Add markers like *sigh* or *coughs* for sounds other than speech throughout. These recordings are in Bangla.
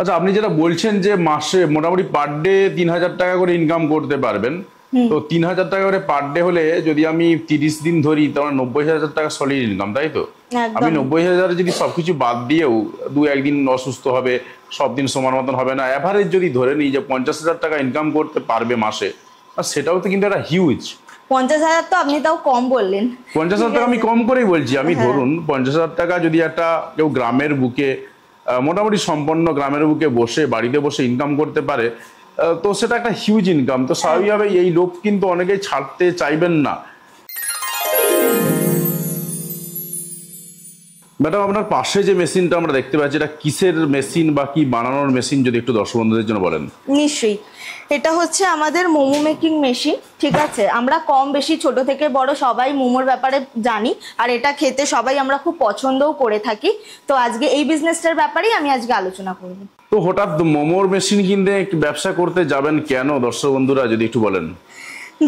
আচ্ছা আপনি যেটা বলছেন যে মাসে মোটামুটি পার ডে তিন হাজার টাকা করে ইনকাম করতে পারবেন তো তিন হাজার টাকা করে পার ডে হলে যদি আমি তিরিশ দিন ধরি তাহলে মানে নব্বই হাজার টাকা সলিড ইনকাম তাই তো আমি নব্বই হাজার যদি সবকিছু বাদ দিয়েও দু একদিন অসুস্থ হবে সব দিন সমান মতন হবে না অ্যাভারেজ যদি ধরে নিই যে পঞ্চাশ হাজার টাকা ইনকাম করতে পারবে মাসে আর সেটাও তো কিন্তু একটা হিউজ পঞ্চাশ হাজার তো আপনি তাও কম বললেন পঞ্চাশ হাজার টাকা আমি কম করেই বলছি আমি হ্যাঁ। ধরুন পঞ্চাশ হাজার টাকা যদি একটা কেউ গ্রামের বুকে মোটামুটি সম্পন্ন গ্রামের বুকে বসে বাড়িতে বসে ইনকাম করতে পারে তো সেটা একটা হিউজ ইনকাম তো হ্যাঁ। স্বাভাবিকভাবে এই লোক কিন্তু অনেকেই ছাড়তে চাইবেন না ম্যাডাম আপনার পাশে যে মেশিনটা আমরা দেখতে পাচ্ছি এটা কিসের মেশিন বা কি বানানোর মেশিন যদি একটু দর্শক বন্ধুদের জন্য বলেন নিশ্চয়ই এটা হচ্ছে আমাদের মোমো মেকিং মেশিন ঠিক আছে আমরা কম বেশি ছোট থেকে বড় সবাই মোমোর ব্যাপারে জানি আর এটা খেতে সবাই আমরা খুব পছন্দও করে থাকি তো আজকে এই বিজনেসটার ব্যাপারেই আমি আজকে আলোচনা করব তো হঠাৎ মোমোর মেশিন কিনতে ব্যবসা করতে যাবেন কেন দর্শক বন্ধুরা যদি একটু বলেন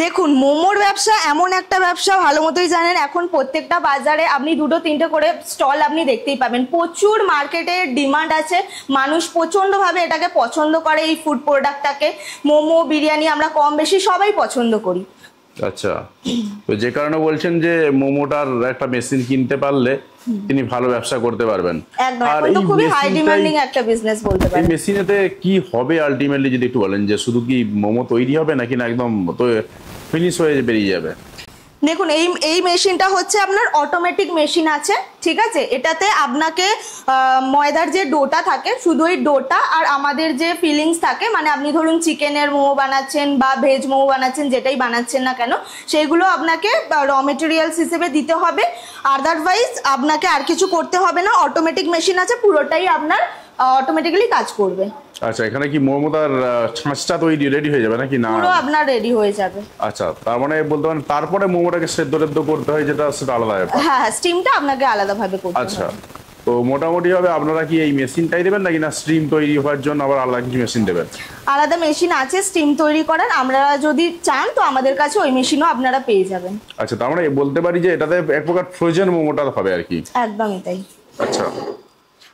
দেখুন মোমোর ব্যবসা এমন একটা ব্যবসা ভালো মতোই জানেন এখন প্রত্যেকটা বাজারে আপনি দুটো তিনটে করে স্টল আপনি দেখতেই পাবেন প্রচুর মার্কেটে ডিমান্ড আছে মানুষ প্রচণ্ডভাবে এটাকে পছন্দ করে এই ফুড প্রোডাক্টটাকে মোমো বিরিয়ানি আমরা কম বেশি সবাই পছন্দ করি আচ্ছা তো যে কারণে বলছেন যে মোমোটার একটা মেশিন কিনতে পারলে তিনি ভালো ব্যবসা করতে পারবেন আর এই খুবই হাই ডিমান্ডিং একটা বিজনেস বলতে পারেন মেশিনেতে কি হবে আলটিমেটলি যদি একটু বলেন যে শুধু কি মোমো তৈরি হবে নাকি না একদম ফিনিশ হয়ে বেরিয়ে যাবে দেখুন এই এই মেশিনটা হচ্ছে আপনার অটোমেটিক মেশিন আছে ঠিক আছে এটাতে আপনাকে ময়দার যে ডোটা থাকে শুধু ওই ডোটা আর আমাদের যে ফিলিংস থাকে মানে আপনি ধরুন চিকেনের মোমো বানাচ্ছেন বা ভেজ মোমো বানাচ্ছেন যেটাই বানাচ্ছেন না কেন সেইগুলো আপনাকে র মেটেরিয়ালস হিসেবে দিতে হবে আদারওয়াইজ আপনাকে আর কিছু করতে হবে না অটোমেটিক মেশিন আছে পুরোটাই আপনার অটোমেটিক্যালি কাজ করবে আচ্ছা এখানে কি মোমোদার ছাঁচটা তৈরি রেডি হয়ে যাবে নাকি না পুরো আপনার রেডি হয়ে যাবে আচ্ছা তার মানে বলতে পারেন তারপরে মোমোটাকে সেদ্ধ টেদ্ধ করতে হয় যেটা সেটা আলাদা ব্যাপার হ্যাঁ স্টিমটা হ্যাঁ, আপনাকে আলাদাভাবে করতে আচ্ছা তো মোটামুটি হবে আপনারা কি এই মেশিনটাই দেবেন নাকি না স্টিম তৈরি হওয়ার জন্য আবার আলাদা কিছু মেশিন দেবেন আলাদা মেশিন আছে স্টিম তৈরি করার আমরা যদি চান তো আমাদের কাছে ওই মেশিনও আপনারা পেয়ে যাবেন আচ্ছা তার মানে বলতে পারি যে এটাতে এক প্রকার ফ্রোজেন মোমোটা হবে আর কি একদমই তাই আচ্ছা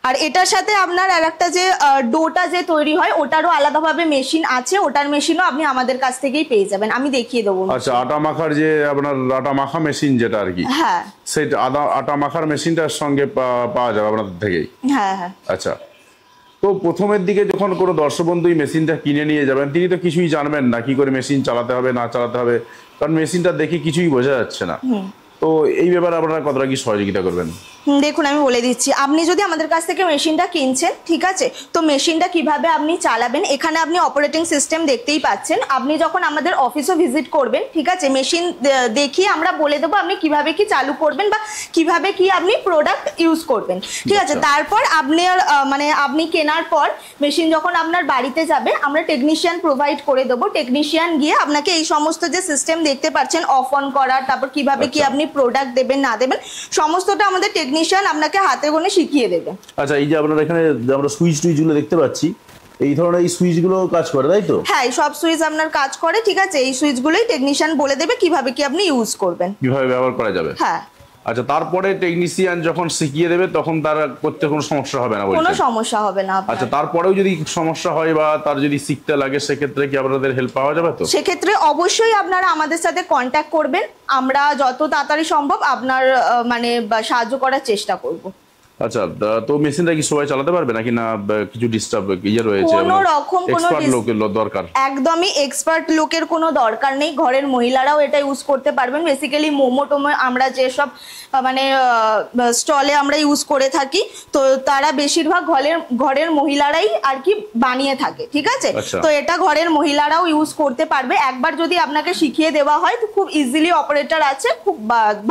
আর এটার সাথে আপনার আর একটা যে ডোটা যে তৈরি হয় ওটারও আলাদাভাবে মেশিন আছে ওটার মেশিনও আপনি আমাদের কাছ থেকেই পেয়ে যাবেন আমি দেখিয়ে দেবো আচ্ছা আটা মাখার যে আপনার আটা মাখা মেশিন যেটা আর কি হ্যাঁ সেই আদা আটা মাখার মেশিনটার সঙ্গে পাওয়া যাবে আপনাদের থেকেই হ্যাঁ হ্যাঁ আচ্ছা তো প্রথমের দিকে যখন কোনো দর্শক বন্ধু মেশিনটা কিনে নিয়ে যাবেন তিনি তো কিছুই জানবেন না কি করে মেশিন চালাতে হবে না চালাতে হবে কারণ মেশিনটা দেখে কিছুই বোঝা যাচ্ছে না তো এই ব্যাপারে আপনারা কতটা কি সহযোগিতা করবেন দেখুন আমি বলে দিচ্ছি আপনি যদি আমাদের কাছ থেকে মেশিনটা কিনছেন ঠিক আছে তো মেশিনটা কিভাবে আপনি চালাবেন এখানে আপনি অপারেটিং সিস্টেম দেখতেই পাচ্ছেন আপনি যখন আমাদের অফিসও ভিজিট করবেন ঠিক আছে মেশিন দেখিয়ে আমরা বলে দেবো আপনি কিভাবে কি চালু করবেন বা কিভাবে কি আপনি প্রোডাক্ট ইউজ করবেন ঠিক আছে আচ্ছা। তারপর আপনি মানে আপনি কেনার পর মেশিন যখন আপনার বাড়িতে যাবে আমরা টেকনিশিয়ান প্রোভাইড করে দেবো টেকনিশিয়ান গিয়ে আপনাকে এই সমস্ত যে সিস্টেম দেখতে পাচ্ছেন অফ অন করার তারপর কিভাবে কি আচ্ছা। আপনি প্রোডাক্ট দেবেন না দেবেন সমস্তটা আমাদের টেকনিশিয়ান আপনাকে হাতে গোনে শিখিয়ে দেবে আচ্ছা এই যে আপনারা এখানে আমরা সুইচ টুইচগুলো দেখতে পাচ্ছি এই ধরনের এই সুইচগুলো কাজ করে তাই তো হ্যাঁ সব সুইচ আপনার কাজ করে ঠিক আছে এই সুইচগুলোই টেকনিশিয়ান বলে দেবে কিভাবে কি আপনি ইউজ করবেন কিভাবে ব্যবহার করা যাবে হ্যাঁ আচ্ছা তারপরে টেকনিশিয়ান যখন শিখিয়ে দেবে তখন তার করতে কোনো সমস্যা হবে না কোনো সমস্যা হবে না আচ্ছা তারপরেও যদি সমস্যা হয় বা তার যদি শিখতে লাগে সেক্ষেত্রে কি আপনাদের হেল্প পাওয়া যাবে তো সেক্ষেত্রে অবশ্যই আপনারা আমাদের সাথে কন্ট্যাক্ট করবেন আমরা যত তাড়াতাড়ি সম্ভব আপনার মানে সাহায্য করার চেষ্টা করবো আচ্ছা তো মেশিনটা কি সবাই চালাতে পারবে নাকি না কিছু ডিস্টার্ব ইয়ে রয়েছে কোনো মানে রকম কোনো দরকার একদমই এক্সপার্ট লোকের কোনো দরকার নেই ঘরের মহিলারাও এটা ইউজ করতে পারবেন বেসিক্যালি মোমো টোমো আমরা যেসব মানে স্টলে আমরা ইউজ করে থাকি তো তারা বেশিরভাগ ঘরের ঘরের মহিলারাই আর কি বানিয়ে থাকে ঠিক আছে আচ্ছা। তো এটা ঘরের মহিলারাও ইউজ করতে পারবে একবার যদি আপনাকে শিখিয়ে দেওয়া হয় তো খুব ইজিলি অপারেটর আছে খুব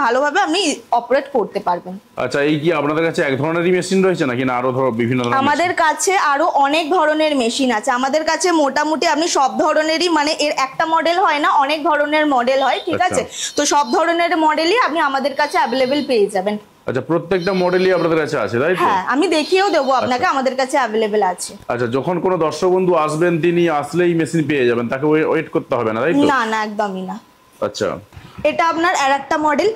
ভালোভাবে আপনি অপারেট করতে পারবেন আচ্ছা এই কি আপনাদের কাছে এক ধরনেরই মেশিন রয়েছে নাকি না আরো বিভিন্ন ধরনের আমাদের কাছে আরো অনেক ধরনের মেশিন আছে আমাদের কাছে মোটামুটি আপনি সব ধরনেরই মানে এর একটা মডেল হয় না অনেক ধরনের মডেল হয় ঠিক আচ্ছা। আছে তো সব ধরনের মডেলই আপনি আমাদের কাছে অ্যাভেলেবেল পেয়ে যাবেন আচ্ছা প্রত্যেকটা মডেলই আপনাদের কাছে আছে তাই তো হ্যাঁ আমি দেখিয়েও দেব আচ্ছা। আপনাকে আমাদের কাছে अवेलेबल আছে আচ্ছা যখন কোনো দর্শক বন্ধু আসবেন তিনি আসলেই মেশিন পেয়ে যাবেন তাকে ওয়েট করতে হবে না তাই তো না না একদমই না আচ্ছা এটা আপনার আর একটা মডেল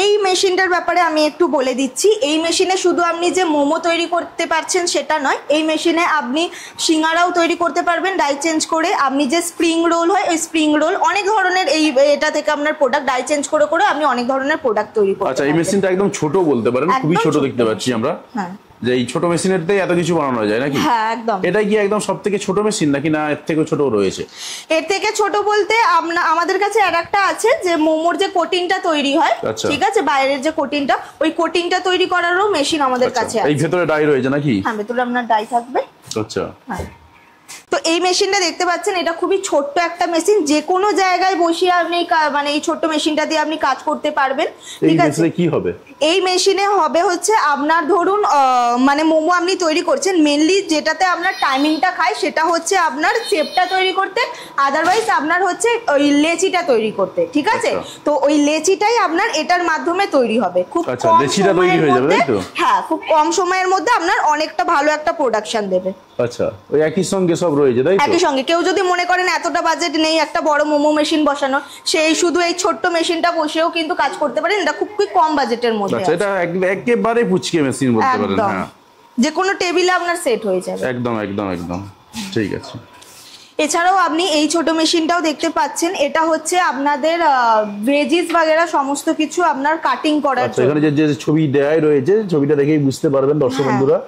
এই মেশিনটার ব্যাপারে আমি একটু বলে দিচ্ছি এই মেশিনে শুধু আপনি যে মোমো তৈরি করতে পারছেন সেটা নয় এই মেশিনে আপনি সিঙ্গারাও তৈরি করতে পারবেন ডাই চেঞ্জ করে আপনি যে স্প্রিং রোল হয় ওই স্প্রিং রোল অনেক ধরনের এই এটা থেকে আপনার প্রোডাক্ট ডাই চেঞ্জ করে করে আপনি অনেক ধরনের প্রোডাক্ট তৈরি করতে আচ্ছা এই মেশিনটা একদম ছোট বলতে পারেন খুবই ছোট দেখতে পাচ্ছি আমরা হ্যাঁ যে এই ছোট মেশিনের দিয়ে এত কিছু বানানো যায় নাকি হ্যাঁ একদম এটা কি একদম সব থেকে ছোট মেশিন নাকি না এর থেকে ছোট রয়েছে এর থেকে ছোট বলতে আমাদের কাছে আর একটা আছে যে মোমোর যে কোটিনটা তৈরি হয় আচ্ছা। ঠিক আছে বাইরের যে কোটিনটা ওই কোটিনটা তৈরি করারও মেশিন আমাদের আচ্ছা। কাছে আছে এই ভেতরে ডাই রয়েছে নাকি হ্যাঁ ভেতরে আপনার ডাই থাকবে আচ্ছা হ্যাঁ তো এই মেশিনটা দেখতে পাচ্ছেন এটা খুবই ছোট্ট একটা মেশিন যে কোনো জায়গায় বসিয়ে আপনি মানে এই ছোট্ট মেশিনটা দিয়ে আপনি কাজ করতে পারবেন ঠিক আছে কি হবে এই মেশিনে হবে হচ্ছে আপনার ধরুন মানে মোমো আপনি তৈরি করছেন মেনলি যেটাতে আপনার টাইমিংটা খায় সেটা হচ্ছে আপনার সেপটা তৈরি করতে আদারওয়াইজ আপনার হচ্ছে ওই লেচিটা তৈরি করতে ঠিক আছে আচ্ছা। তো ওই লেচিটাই আপনার এটার মাধ্যমে তৈরি হবে খুব আচ্ছা, কম সময়ের মধ্যে হ্যাঁ খুব কম সময়ের মধ্যে আপনার অনেকটা ভালো একটা প্রোডাকশন দেবে আচ্ছা ওই একই সঙ্গে সব রয়েছে তাই একই সঙ্গে কেউ যদি মনে করেন এতটা বাজেট নেই একটা বড় মোমো মেশিন বসানো সেই শুধু এই ছোট্ট মেশিনটা বসেও কিন্তু কাজ করতে পারেন এটা খুব খুবই কম বাজেটের মধ্যে আচ্ছা এটা একেবারে পুচকে মেশিন বলতে পারেন হ্যাঁ যে কোনো টেবিলে আপনার সেট হয়ে যাবে একদম একদম একদম ঠিক আছে এছাড়াও আপনি এই ছোট মেশিনটাও দেখতে পাচ্ছেন এটা হচ্ছে আপনাদের ভেজিস বাগেরা সমস্ত কিছু আপনার কাটিং করার আচ্ছা, এখানে যে ছবি দেয় রয়েছে ছবিটা দেখেই বুঝতে পারবেন দর্শক হ্যাঁ। বন্ধুরা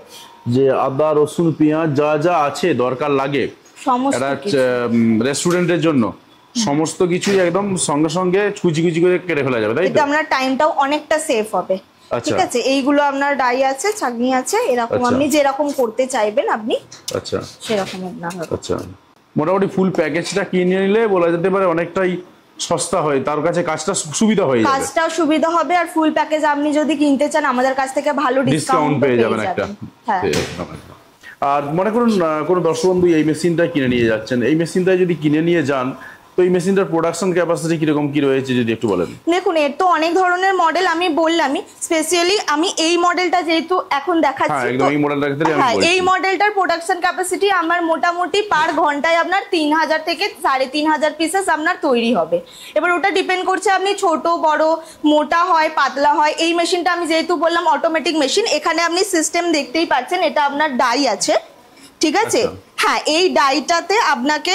যে আদা রসুন পেঁয়াজ যা যা আছে দরকার লাগে রেস্টুরেন্টের জন্য সমস্ত কিছু একদম সঙ্গে সঙ্গে কুচি কুচি করে কেটে ফেলা যাবে তাই তো আমরা টাইমটাও অনেকটা সেফ হবে আচ্ছা। ঠিক আছে এইগুলো আপনার ডাই আছে ছাগনি আছে এরকম আচ্ছা। আপনি যেরকম করতে চাইবেন আপনি আচ্ছা সেরকম আপনার আচ্ছা মোটামুটি ফুল প্যাকেজটা কিনে নিলে বলা যেতে পারে অনেকটাই সস্তা হয় তার কাছে কাজটা সুবিধা হয়ে যাবে কাজটা সুবিধা হবে আর ফুল প্যাকেজ আপনি যদি কিনতে চান আমাদের কাছ থেকে ভালো ডিসকাউন্ট পেয়ে যাবেন একটা হ্যাঁ আর মনে করুন কোনো দর্শক বন্ধু এই মেশিনটা কিনে নিয়ে যাচ্ছেন এই মেশিনটা যদি কিনে নিয়ে যান তো এই মেশিনটার প্রোডাকশন ক্যাপাসিটি কিরকম কি রয়েছে যদি একটু বলেন দেখুন এর তো অনেক ধরনের মডেল আমি বললামই স্পেশালি আমি এই মডেলটা যেহেতু এখন দেখাচ্ছি হ্যাঁ, এই মডেলটার ক্ষেত্রে হ্যাঁ, এই মডেলটার প্রোডাকশন ক্যাপাসিটি আমার মোটামুটি পার ঘন্টায় আপনার তিন হাজার থেকে সাড়ে তিন হাজার পিসেস আপনার তৈরি হবে এবার ওটা ডিপেন্ড করছে আপনি ছোট বড় মোটা হয় পাতলা হয় এই মেশিনটা আমি যেহেতু বললাম অটোমেটিক মেশিন এখানে আপনি সিস্টেম দেখতেই পাচ্ছেন এটা আপনার ডাই আছে ঠিক আছে আচ্ছা। হ্যাঁ এই ডাইটাতে আপনাকে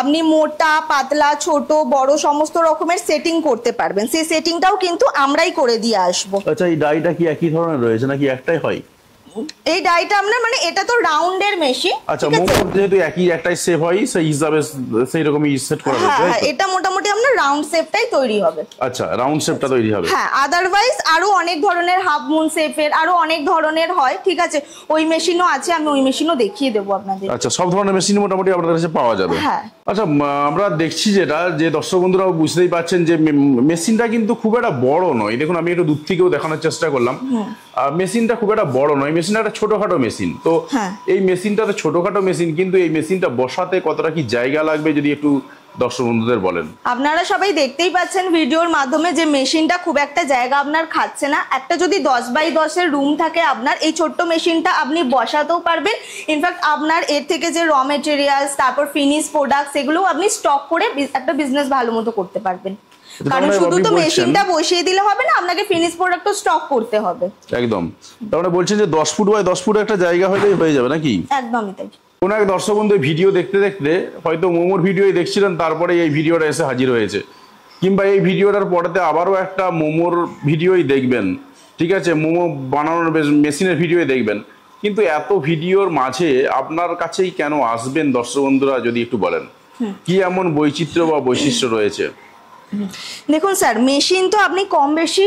আপনি মোটা পাতলা ছোট বড় সমস্ত রকমের সেটিং করতে পারবেন সেই সেটিংটাও কিন্তু আমরাই করে দিয়ে আসবো আচ্ছা এই ডাইটা কি একই ধরনের রয়েছে নাকি একটাই হয় এই ডাইটা আমরা মানে এটা তো রাউন্ডের মেশিন আচ্ছা মোট যেহেতু একই একটাই সেভ হয় সেই হিসাবে সেই রকমই সেট করা হয়েছে হ্যাঁ, হ্যাঁ, এটা মোটামুটি জন্য রাউন্ড শেপটাই তৈরি হবে আচ্ছা রাউন্ড শেপটা তৈরি হবে হ্যাঁ আদারওয়াইজ আরো অনেক ধরনের হাফ মুন শেপের আরো অনেক ধরনের হয় ঠিক আছে ওই মেশিনও আছে আমি ওই মেশিনও দেখিয়ে দেবো আপনাদের আচ্ছা সব ধরনের মেশিন মোটামুটি আপনাদের কাছে পাওয়া যাবে হ্যাঁ আচ্ছা আমরা দেখছি যেটা যে দর্শক বন্ধুরা বুঝতেই পাচ্ছেন যে মেশিনটা কিন্তু খুব একটা বড় নয় দেখুন আমি একটু দূর থেকেও দেখানোর চেষ্টা করলাম মেশিনটা খুব একটা বড় নয় মেশিনটা একটা ছোটখাটো মেশিন তো হ্যাঁ। এই মেশিনটা তো ছোটখাটো মেশিন কিন্তু এই মেশিনটা বসাতে কতটা কি জায়গা লাগবে যদি একটু দর্শক বন্ধুদের বলেন আপনারা সবাই দেখতেই পাচ্ছেন ভিডিওর মাধ্যমে যে মেশিনটা খুব একটা জায়গা আপনার খাচ্ছে না একটা যদি দশ বাই দশের রুম থাকে আপনার এই ছোট্ট মেশিনটা আপনি বসাতেও পারবেন ইনফ্যাক্ট আপনার এর থেকে যে র মেটেরিয়ালস তারপর ফিনিশ প্রোডাক্ট সেগুলোও আপনি স্টক করে একটা বিজনেস ভালো মতো করতে পারবেন কারণ মানে শুধু তো মেশিনটা বসিয়ে দিলে হবে না আপনাকে ফিনিশ প্রোডাক্ট স্টক করতে হবে একদম তাহলে মানে বলছেন যে দশ ফুট বাই দশ ফুট একটা জায়গা হলেই হয়ে যাবে নাকি একদমই তাই কোনো এক দর্শক বন্ধু ভিডিও দেখতে দেখতে হয়তো মোমোর ভিডিওই দেখছিলেন তারপরে এই ভিডিওটা এসে হাজির হয়েছে কিংবা এই ভিডিওটার পরেতে আবারও একটা মোমোর ভিডিওই দেখবেন ঠিক আছে মোমো বানানোর মেশিনের ভিডিওই দেখবেন কিন্তু এত ভিডিওর মাঝে আপনার কাছেই কেন আসবেন দর্শক বন্ধুরা যদি একটু বলেন কি এমন বৈচিত্র্য বা বৈশিষ্ট্য রয়েছে দেখুন স্যার মেশিন তো আপনি কম বেশি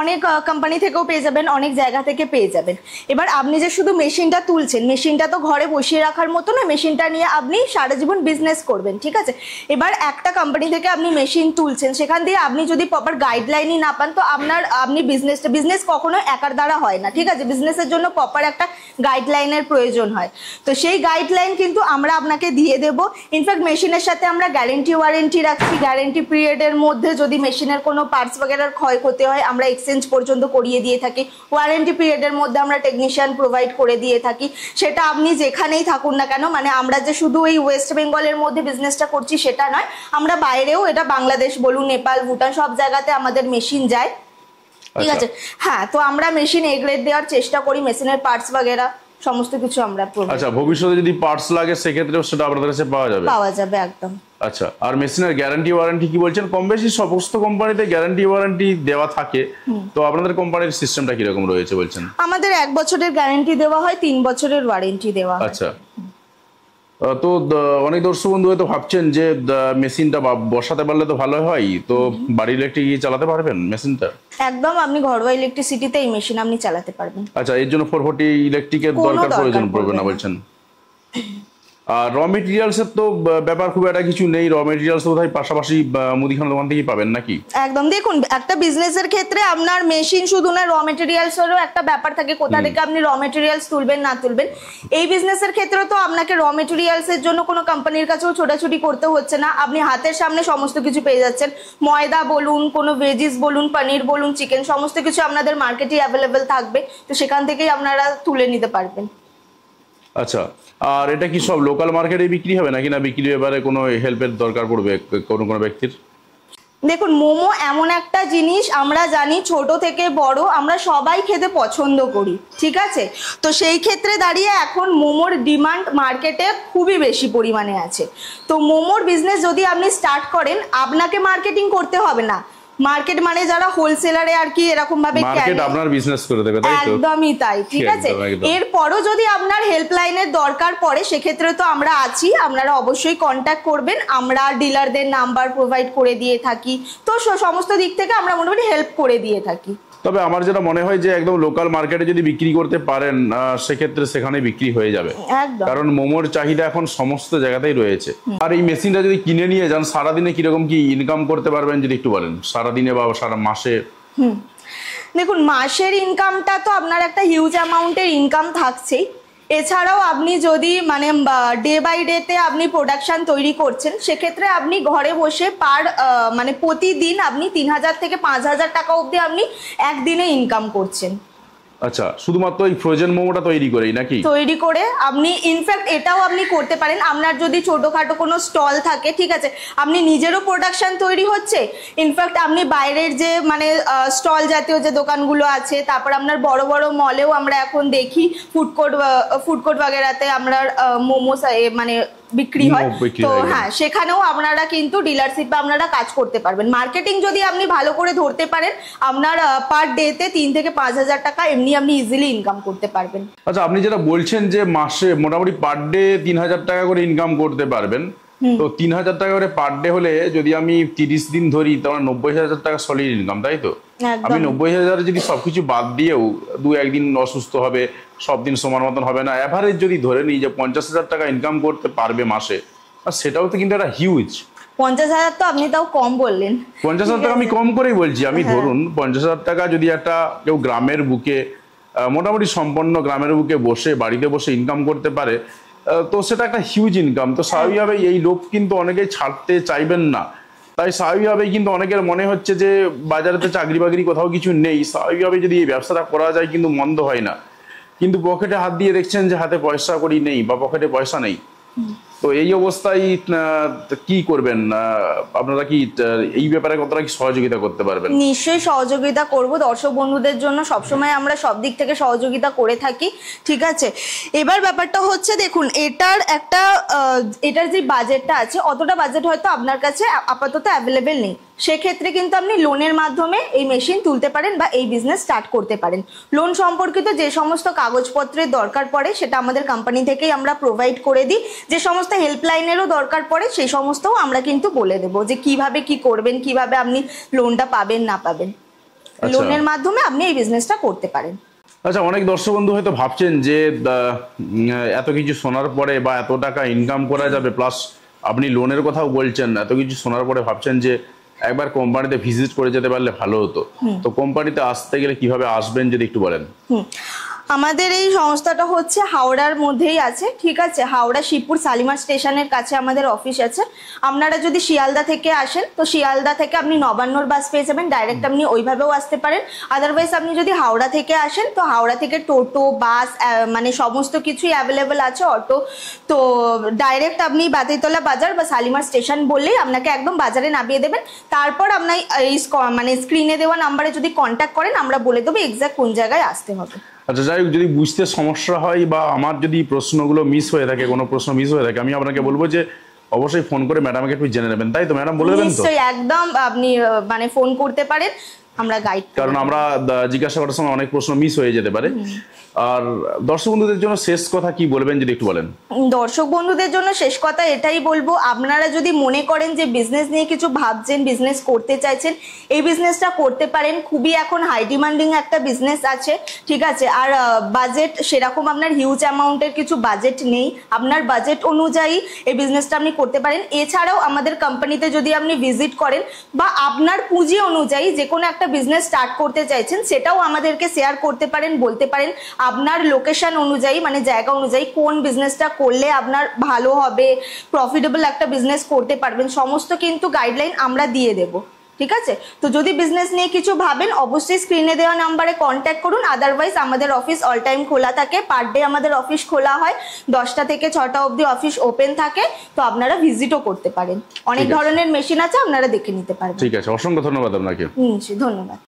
অনেক কোম্পানি থেকেও পেয়ে যাবেন অনেক জায়গা থেকে পেয়ে যাবেন এবার আপনি যে শুধু মেশিনটা তুলছেন মেশিনটা তো ঘরে বসিয়ে রাখার মতো না মেশিনটা নিয়ে আপনি সারা জীবন বিজনেস করবেন ঠিক আছে এবার একটা কোম্পানি থেকে আপনি মেশিন তুলছেন সেখান দিয়ে আপনি যদি প্রপার গাইডলাইনই না পান তো আপনার আপনি বিজনেসটা বিজনেস কখনো একার দ্বারা হয় না ঠিক আছে বিজনেসের জন্য প্রপার একটা গাইডলাইনের প্রয়োজন হয় তো সেই গাইডলাইন কিন্তু আমরা আপনাকে দিয়ে দেবো ইনফ্যাক্ট মেশিনের সাথে আমরা গ্যারেন্টি ওয়ারেন্টি রাখছি গ্যারেন্টি পিরিয়ডের মধ্যে যদি মেশিনের কোনো পার্টস বগেরার ক্ষয়ক্ষতি হয় আমরা এক্সচেঞ্জ পর্যন্ত করিয়ে দিয়ে থাকি ওয়ারেন্টি পিরিয়ডের মধ্যে আমরা টেকনিশিয়ান প্রোভাইড করে দিয়ে থাকি সেটা আপনি যেখানেই থাকুন না কেন মানে আমরা যে শুধু এই ওয়েস্ট বেঙ্গলের মধ্যে বিজনেসটা করছি সেটা নয় আমরা বাইরেও এটা বাংলাদেশ বলুন নেপাল ভুটান সব জায়গাতে আমাদের মেশিন যায় ঠিক আচ্ছা। আছে হ্যাঁ তো আমরা মেশিন এগ্রেড দেওয়ার চেষ্টা করি মেশিনের পার্টস वगैरह সমস্ত কিছু আমরা আচ্ছা ভবিষ্যতে যদি পার্টস লাগে সেক্ষেত্রেও সেটা আপনাদের কাছে পাওয়া যাবে পাওয়া যাবে একদম আচ্ছা আর মেশিনের গ্যারান্টি ওয়ারেন্টি কি বলছেন কম বেশি সমস্ত কোম্পানিতে গ্যারান্টি ওয়ারেন্টি দেওয়া থাকে তো আপনাদের কোম্পানির সিস্টেমটা কিরকম রয়েছে বলছেন আমাদের এক বছরের গ্যারান্টি দেওয়া হয় তিন বছরের ওয়ারেন্টি দেওয়া আচ্ছা তো অনেক দর্শক বন্ধু হয়তো ভাবছেন যে মেশিনটা বসাতে পারলে তো ভালো হয় তো বাড়ি ইলেকট্রিক চালাতে পারবেন মেশিনটা একদম আপনি ঘরোয়া ইলেকট্রিসিটিতে এই মেশিন আপনি চালাতে পারবেন আচ্ছা এর জন্য ফোর ফোর্টি ইলেকট্রিকের দরকার প্রয়োজন পড়বে না বলছেন *coughs* আর র মেটেরিয়ালসের তো ব্যাপার খুব একটা কিছু নেই র মেটেরিয়ালস তাই পাশাপাশি মুদিখানা দোকান থেকেই পাবেন নাকি একদম দেখুন একটা বিজনেসের ক্ষেত্রে আপনার মেশিন শুধু না র মেটেরিয়ালসেরও একটা ব্যাপার থাকে কোথা থেকে আপনি র মেটেরিয়ালস তুলবেন না তুলবেন এই বিজনেসের ক্ষেত্রে তো আপনাকে র মেটেরিয়ালসের জন্য কোনো কোম্পানির কাছেও ছোটাছুটি করতে হচ্ছে না আপনি হাতের সামনে সমস্ত কিছু পেয়ে যাচ্ছেন ময়দা বলুন কোনো ভেজিস বলুন পনির বলুন চিকেন সমস্ত কিছু আপনাদের মার্কেটে অ্যাভেলেবেল থাকবে তো সেখান থেকেই আপনারা তুলে নিতে পারবেন আচ্ছা আর এটা কি সব লোকাল মার্কেটে বিক্রি হবে নাকি না বিক্রি ব্যাপারে কোনো হেল্পের দরকার পড়বে কোনো কোনো ব্যক্তির দেখুন মোমো এমন একটা জিনিস আমরা জানি ছোট থেকে বড় আমরা সবাই খেতে পছন্দ করি ঠিক আছে তো সেই ক্ষেত্রে দাঁড়িয়ে এখন মোমোর ডিমান্ড মার্কেটে খুবই বেশি পরিমাণে আছে তো মোমোর বিজনেস যদি আপনি স্টার্ট করেন আপনাকে মার্কেটিং করতে হবে না মার্কেট মানে যারা হোলসেলারে আর কি এরকম ভাবে মার্কেট আপনার বিজনেস করে দেবে তাই তো একদমই তাই ঠিক আছে এরপরও যদি আপনার হেল্পলাইনের দরকার পড়ে সেক্ষেত্রে তো আমরা আছি আপনারা অবশ্যই কন্ট্যাক্ট করবেন আমরা ডিলারদের নাম্বার প্রোভাইড করে দিয়ে থাকি তো সমস্ত দিক থেকে আমরা মোটামুটি হেল্প করে দিয়ে থাকি তবে আমার যেটা মনে হয় যে একদম লোকাল মার্কেটে যদি বিক্রি করতে পারেন সেক্ষেত্রে সেখানে বিক্রি হয়ে যাবে কারণ মোমোর চাহিদা এখন সমস্ত জায়গাতেই রয়েছে আর এই মেশিনটা যদি কিনে নিয়ে যান সারাদিনে কিরকম কি ইনকাম করতে পারবেন যদি একটু বলেন সারাদিনে বা সারা মাসে দেখুন মাসের ইনকামটা তো আপনার একটা হিউজ অ্যামাউন্টের ইনকাম থাকছেই এছাড়াও আপনি যদি মানে ডে বাই ডেতে আপনি প্রোডাকশান তৈরি করছেন সেক্ষেত্রে আপনি ঘরে বসে পার মানে প্রতিদিন আপনি তিন হাজার থেকে পাঁচ হাজার টাকা অবধি আপনি একদিনে ইনকাম করছেন আচ্ছা শুধুমাত্র এই ফ্রোজেন মোমোটা তৈরি করেই নাকি তৈরি করে আপনি ইনফ্যাক্ট এটাও আপনি করতে পারেন আপনার যদি ছোটখাটো কোনো স্টল থাকে ঠিক আছে আপনি নিজেরও প্রোডাকশন তৈরি হচ্ছে ইনফ্যাক্ট আপনি বাইরের যে মানে স্টল জাতীয় যে দোকানগুলো আছে তারপর আপনার বড় বড় মলেও আমরা এখন দেখি ফুড কোর্ট ফুড কোর্ট বাগেরাতে আমরা মোমো মানে বিক্রি হয় তো হ্যাঁ সেখানেও আপনারা কিন্তু ডিলারশিপ বা আপনারা কাজ করতে পারবেন মার্কেটিং যদি আপনি ভালো করে ধরতে পারেন আপনার পার ডে তে তিন থেকে পাঁচ হাজার টাকা এমনি আপনি ইজিলি ইনকাম করতে পারবেন আচ্ছা আপনি যেটা বলছেন যে মাসে মোটামুটি পার ডে তিন হাজার টাকা করে ইনকাম করতে পারবেন তো তিন হাজার টাকা করে পার ডে হলে যদি আমি তিরিশ দিন ধরি তাহলে মানে নব্বই হাজার টাকা সলিড ইনকাম তাই তো আমি নব্বই হাজার যদি সবকিছু বাদ দিয়েও দু একদিন অসুস্থ হবে সব দিন সমান মতন হবে না অ্যাভারেজ যদি ধরে নিই যে পঞ্চাশ হাজার টাকা ইনকাম করতে পারবে মাসে আর সেটাও তো কিন্তু একটা হিউজ পঞ্চাশ হাজার তো আপনি তাও কম বললেন পঞ্চাশ হাজার টাকা আমি কম করেই বলছি আমি হ্যাঁ। ধরুন পঞ্চাশ হাজার টাকা যদি একটা কেউ গ্রামের বুকে মোটামুটি সম্পন্ন গ্রামের বুকে বসে বাড়িতে বসে ইনকাম করতে পারে তো সেটা একটা হিউজ ইনকাম তো হ্যাঁ। স্বাভাবিকভাবে এই লোভ কিন্তু অনেকেই ছাড়তে চাইবেন না তাই স্বাভাবিকভাবে কিন্তু অনেকের মনে হচ্ছে যে বাজারেতে চাকরি বাকরি কোথাও কিছু নেই স্বাভাবিকভাবে যদি এই ব্যবসাটা করা যায় কিন্তু মন্দ হয় না কিন্তু পকেটে হাত দিয়ে দেখছেন যে হাতে পয়সা করি নেই বা পকেটে পয়সা নেই তো এই অবস্থায় কি করবেন আপনারা কি এই ব্যাপারে কতটা কি সহযোগিতা করতে পারবেন নিশ্চয়ই সহযোগিতা করব দর্শক বন্ধুদের জন্য সবসময় আমরা সব দিক থেকে সহযোগিতা করে থাকি ঠিক আছে এবার ব্যাপারটা হচ্ছে দেখুন এটার একটা এটার যে বাজেটটা আছে অতটা বাজেট হয়তো আপনার কাছে আপাতত অ্যাভেলেবেল নেই সেক্ষেত্রে কিন্তু আপনি লোনের মাধ্যমে এই মেশিন তুলতে পারেন বা এই বিজনেস স্টার্ট করতে পারেন লোন সম্পর্কিত যে সমস্ত কাগজপত্রের দরকার পড়ে সেটা আমাদের কোম্পানি থেকেই আমরা প্রোভাইড করে দিই যে সমস্ত হেল্পলাইনেরও দরকার পড়ে সেই সমস্তও আমরা কিন্তু বলে দেব যে কিভাবে কি করবেন কিভাবে আপনি লোনটা পাবেন না পাবেন লোনের আচ্ছা। মাধ্যমে আপনি এই বিজনেসটা করতে পারেন আচ্ছা অনেক দর্শক বন্ধু হয়তো ভাবছেন যে এত কিছু শোনার পরে বা এত টাকা ইনকাম করা যাবে প্লাস আপনি লোনের কথাও বলছেন এত কিছু শোনার পরে ভাবছেন যে একবার কোম্পানিতে ভিজিট করে যেতে পারলে ভালো হতো তো কোম্পানিতে আসতে গেলে কিভাবে আসবেন যদি একটু বলেন আমাদের এই সংস্থাটা হচ্ছে হাওড়ার মধ্যেই আছে ঠিক আছে হাওড়া শিবপুর সালিমার স্টেশনের কাছে আমাদের অফিস আছে আপনারা যদি শিয়ালদা থেকে আসেন তো শিয়ালদা থেকে আপনি নবান্নর বাস পেয়ে যাবেন ডাইরেক্ট আপনি ওইভাবেও আসতে পারেন আদারওয়াইজ আপনি যদি হাওড়া থেকে আসেন তো হাওড়া থেকে টোটো বাস মানে সমস্ত কিছুই অ্যাভেলেবেল আছে অটো তো ডাইরেক্ট আপনি বাতিতলা বাজার বা শালিমার স্টেশন বললেই আপনাকে একদম বাজারে নামিয়ে দেবেন তারপর আপনার এই মানে স্ক্রিনে দেওয়া নাম্বারে যদি কন্ট্যাক্ট করেন আমরা বলে দেবো এক্স্যাক্ট কোন জায়গায় আসতে হবে আচ্ছা যাই হোক যদি বুঝতে সমস্যা হয় বা আমার যদি প্রশ্নগুলো মিস হয়ে থাকে কোনো প্রশ্ন মিস হয়ে থাকে আমি আপনাকে বলবো যে অবশ্যই ফোন করে ম্যাডামকে একটু জেনে নেবেন তাই তো ম্যাডাম বলে দেবেন তো একদম আপনি মানে ফোন করতে পারেন আমরা গাইড কারণ আমরা জিজ্ঞাসা করার সময় অনেক প্রশ্ন মিস হয়ে যেতে পারে আর দর্শক বন্ধুদের জন্য শেষ কথা কি বলবেন যদি একটু বলেন দর্শক বন্ধুদের জন্য শেষ কথা এটাই বলবো আপনারা যদি মনে করেন যে বিজনেস নিয়ে কিছু ভাবছেন বিজনেস করতে চাইছেন এই বিজনেসটা করতে পারেন খুবই এখন হাই ডিমান্ডিং একটা বিজনেস আছে ঠিক আছে আর বাজেট সেরকম আপনার হিউজ অ্যামাউন্টের কিছু বাজেট নেই আপনার বাজেট অনুযায়ী এই বিজনেসটা আপনি করতে পারেন এছাড়াও আমাদের কোম্পানিতে যদি আপনি ভিজিট করেন বা আপনার পুঁজি অনুযায়ী যে কোনো একটা একটা বিজনেস স্টার্ট করতে চাইছেন সেটাও আমাদেরকে শেয়ার করতে পারেন বলতে পারেন আপনার লোকেশন অনুযায়ী মানে জায়গা অনুযায়ী কোন বিজনেসটা করলে আপনার ভালো হবে প্রফিটেবল একটা বিজনেস করতে পারবেন সমস্ত কিন্তু গাইডলাইন আমরা দিয়ে দেবো ঠিক আছে তো যদি বিজনেস নিয়ে কিছু ভাবেন অবশ্যই স্ক্রিনে দেওয়া নাম্বারে কন্ট্যাক্ট করুন আদারওয়াইজ আমাদের অফিস অল টাইম খোলা থাকে পার ডে আমাদের অফিস খোলা হয় দশটা থেকে ছটা অবধি অফিস ওপেন থাকে তো আপনারা ভিজিটও করতে পারেন অনেক ধরনের মেশিন আছে আপনারা দেখে নিতে পারেন ঠিক আছে অসংখ্য ধন্যবাদ আপনাকে ধন্যবাদ